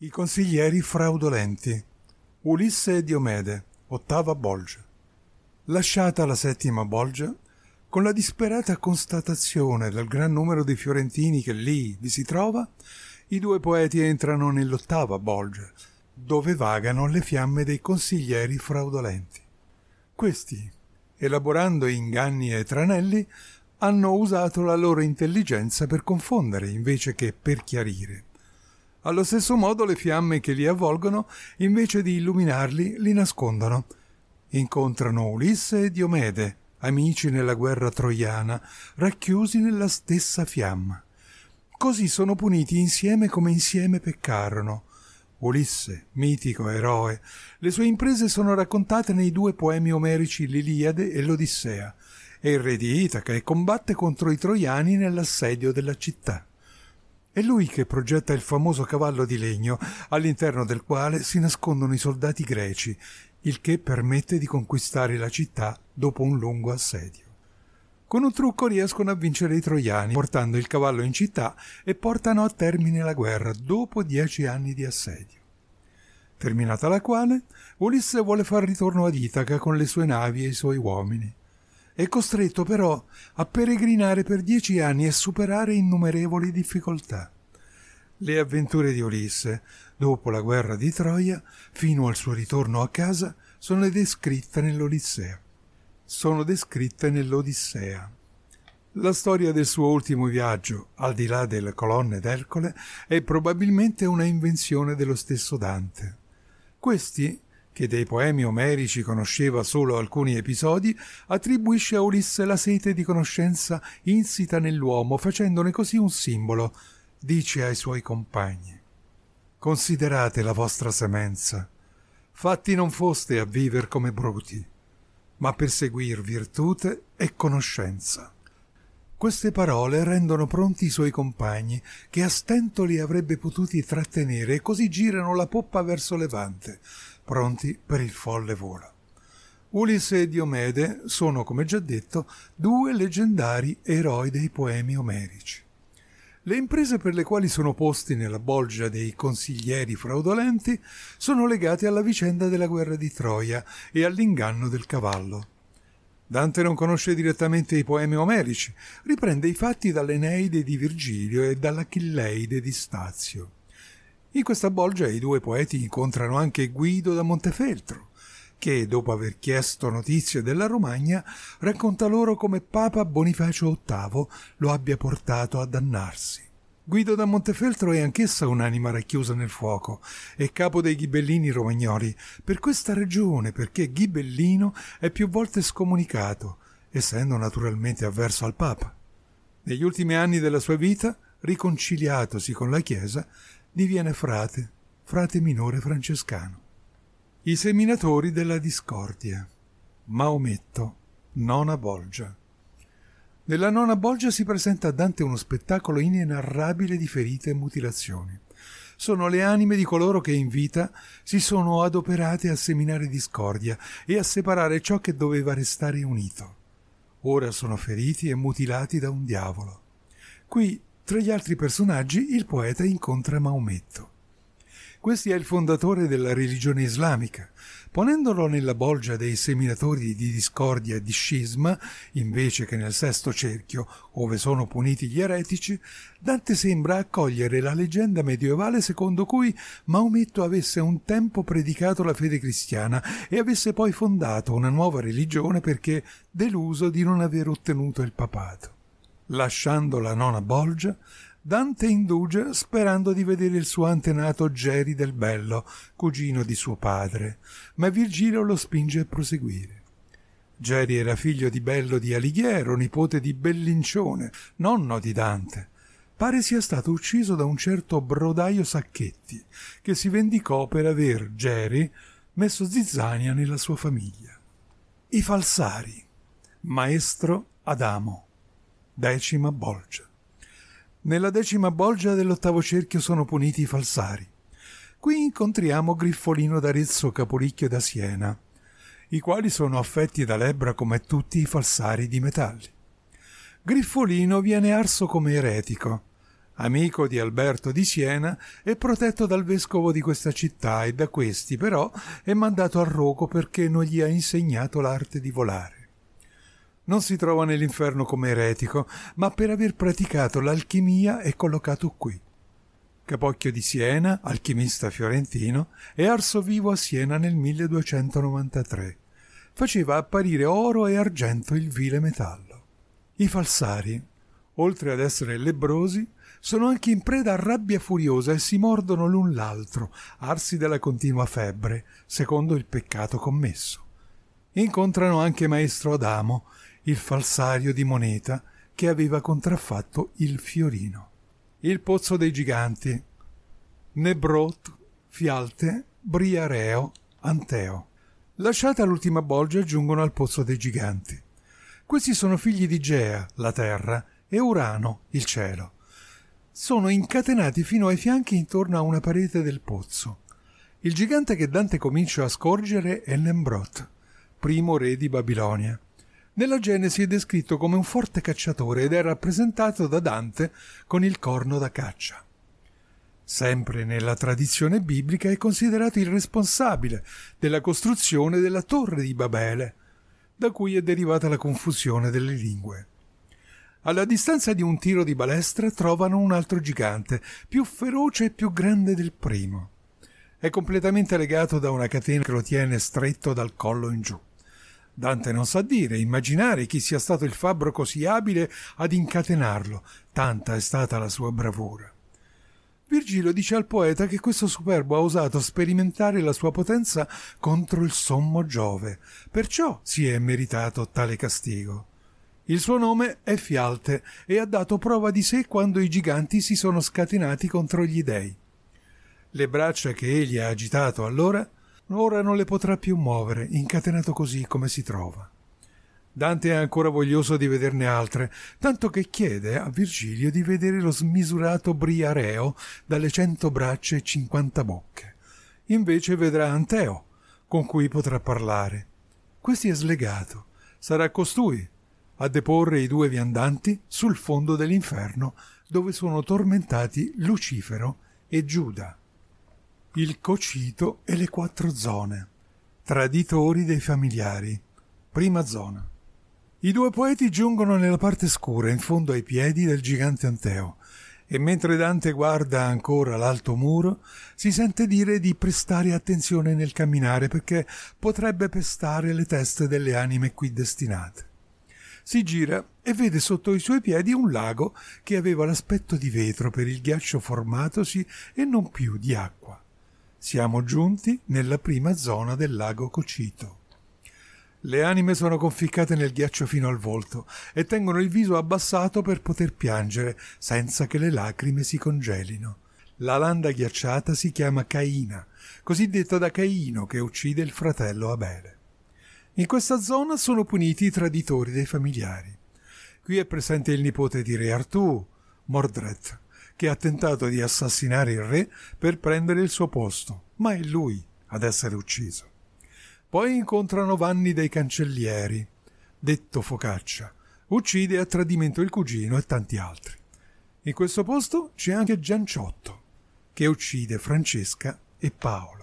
I consiglieri fraudolenti. Ulisse e Diomede, ottava bolgia. Lasciata la settima bolgia, con la disperata constatazione del gran numero di fiorentini che lì vi si trova, i due poeti entrano nell'ottava bolgia, dove vagano le fiamme dei consiglieri fraudolenti. Questi, elaborando inganni e tranelli, hanno usato la loro intelligenza per confondere invece che per chiarire. Allo stesso modo le fiamme che li avvolgono, invece di illuminarli, li nascondono. Incontrano Ulisse e Diomede, amici nella guerra troiana, racchiusi nella stessa fiamma. Così sono puniti insieme come insieme peccarono. Ulisse, mitico eroe, le sue imprese sono raccontate nei due poemi omerici l'Iliade e l'Odissea, e il re di Itaca e combatte contro i troiani nell'assedio della città. È lui che progetta il famoso cavallo di legno, all'interno del quale si nascondono i soldati greci, il che permette di conquistare la città dopo un lungo assedio. Con un trucco riescono a vincere i troiani, portando il cavallo in città e portano a termine la guerra dopo dieci anni di assedio. Terminata la quale, Ulisse vuole far ritorno ad Itaca con le sue navi e i suoi uomini è costretto però a peregrinare per dieci anni e superare innumerevoli difficoltà. Le avventure di Ulisse, dopo la guerra di Troia, fino al suo ritorno a casa, sono descritte nell'Odissea. Sono descritte nell'Odissea. La storia del suo ultimo viaggio, al di là delle colonne d'Ercole, è probabilmente una invenzione dello stesso Dante. Questi che dei poemi omerici conosceva solo alcuni episodi, attribuisce a Ulisse la sete di conoscenza insita nell'uomo, facendone così un simbolo. Dice ai suoi compagni: Considerate la vostra semenza. Fatti non foste a viver come bruti, ma per seguir virtute e conoscenza. Queste parole rendono pronti i suoi compagni, che a stento li avrebbe potuti trattenere, e così girano la poppa verso levante, pronti per il folle volo. Ulisse e Diomede sono, come già detto, due leggendari eroi dei poemi omerici. Le imprese per le quali sono posti nella bolgia dei consiglieri fraudolenti sono legate alla vicenda della guerra di Troia e all'inganno del cavallo. Dante non conosce direttamente i poemi omerici, riprende i fatti dall'Eneide di Virgilio e dall'Achilleide di Stazio. In questa bolgia i due poeti incontrano anche Guido da Montefeltro, che, dopo aver chiesto notizie della Romagna, racconta loro come Papa Bonifacio VIII lo abbia portato a dannarsi. Guido da Montefeltro è anch'essa un'anima racchiusa nel fuoco e capo dei ghibellini romagnoli, per questa ragione, perché Ghibellino è più volte scomunicato, essendo naturalmente avverso al Papa. Negli ultimi anni della sua vita, riconciliatosi con la Chiesa, diviene frate, frate minore francescano. I seminatori della discordia. Maometto, nona bolgia. Nella nona bolgia si presenta a Dante uno spettacolo inenarrabile di ferite e mutilazioni. Sono le anime di coloro che in vita si sono adoperate a seminare discordia e a separare ciò che doveva restare unito. Ora sono feriti e mutilati da un diavolo. Qui tra gli altri personaggi il poeta incontra Maometto. Questi è il fondatore della religione islamica. Ponendolo nella bolgia dei seminatori di discordia e di scisma, invece che nel sesto cerchio, ove sono puniti gli eretici, Dante sembra accogliere la leggenda medievale secondo cui Maometto avesse un tempo predicato la fede cristiana e avesse poi fondato una nuova religione perché deluso di non aver ottenuto il papato. Lasciando la nona bolgia, Dante indugia sperando di vedere il suo antenato Geri del Bello, cugino di suo padre, ma Virgilio lo spinge a proseguire. Geri era figlio di Bello di Alighiero, nipote di Bellincione, nonno di Dante. Pare sia stato ucciso da un certo Brodaio Sacchetti, che si vendicò per aver, Geri, messo zizzania nella sua famiglia. I falsari. Maestro Adamo. Decima bolgia. Nella decima bolgia dell'ottavo cerchio sono puniti i falsari. Qui incontriamo Griffolino d'Arezzo, Capolicchio da Siena, i quali sono affetti da lebbra come tutti i falsari di metalli. Griffolino viene arso come eretico, amico di Alberto di Siena e protetto dal vescovo di questa città e da questi però è mandato a Roco perché non gli ha insegnato l'arte di volare non si trova nell'inferno come eretico, ma per aver praticato l'alchimia è collocato qui. Capocchio di Siena, alchimista fiorentino, è arso vivo a Siena nel 1293. Faceva apparire oro e argento il vile metallo. I falsari, oltre ad essere lebbrosi, sono anche in preda a rabbia furiosa e si mordono l'un l'altro, arsi dalla continua febbre, secondo il peccato commesso. Incontrano anche maestro Adamo, il falsario di moneta che aveva contraffatto il fiorino. Il pozzo dei giganti. Nebrot, Fialte, Briareo, Anteo. Lasciata l'ultima bolgia giungono al pozzo dei giganti. Questi sono figli di Gea, la terra, e Urano, il cielo. Sono incatenati fino ai fianchi intorno a una parete del pozzo. Il gigante che Dante comincia a scorgere è Nembrot, primo re di Babilonia. Nella Genesi è descritto come un forte cacciatore ed è rappresentato da Dante con il corno da caccia. Sempre nella tradizione biblica è considerato il responsabile della costruzione della torre di Babele, da cui è derivata la confusione delle lingue. Alla distanza di un tiro di balestra trovano un altro gigante, più feroce e più grande del primo. È completamente legato da una catena che lo tiene stretto dal collo in giù. Dante non sa dire, immaginare chi sia stato il fabbro così abile ad incatenarlo, tanta è stata la sua bravura. Virgilio dice al poeta che questo superbo ha osato sperimentare la sua potenza contro il sommo Giove, perciò si è meritato tale castigo. Il suo nome è Fialte e ha dato prova di sé quando i giganti si sono scatenati contro gli dei. Le braccia che egli ha agitato allora Ora non le potrà più muovere, incatenato così come si trova. Dante è ancora voglioso di vederne altre, tanto che chiede a Virgilio di vedere lo smisurato Briareo dalle cento braccia e cinquanta bocche. Invece vedrà Anteo, con cui potrà parlare. Questi è slegato. Sarà costui a deporre i due viandanti sul fondo dell'inferno, dove sono tormentati Lucifero e Giuda il cocito e le quattro zone. Traditori dei familiari. Prima zona. I due poeti giungono nella parte scura, in fondo ai piedi del gigante Anteo, e mentre Dante guarda ancora l'alto muro, si sente dire di prestare attenzione nel camminare perché potrebbe pestare le teste delle anime qui destinate. Si gira e vede sotto i suoi piedi un lago che aveva l'aspetto di vetro per il ghiaccio formatosi e non più di acqua. Siamo giunti nella prima zona del lago Cocito. Le anime sono conficcate nel ghiaccio fino al volto e tengono il viso abbassato per poter piangere senza che le lacrime si congelino. La landa ghiacciata si chiama Caina, cosiddetta da Caino che uccide il fratello Abele. In questa zona sono puniti i traditori dei familiari. Qui è presente il nipote di Re Artù, Mordret, che ha tentato di assassinare il re per prendere il suo posto, ma è lui ad essere ucciso. Poi incontrano Vanni dei Cancellieri, detto Focaccia, uccide a tradimento il cugino e tanti altri. In questo posto c'è anche Gianciotto, che uccide Francesca e Paolo.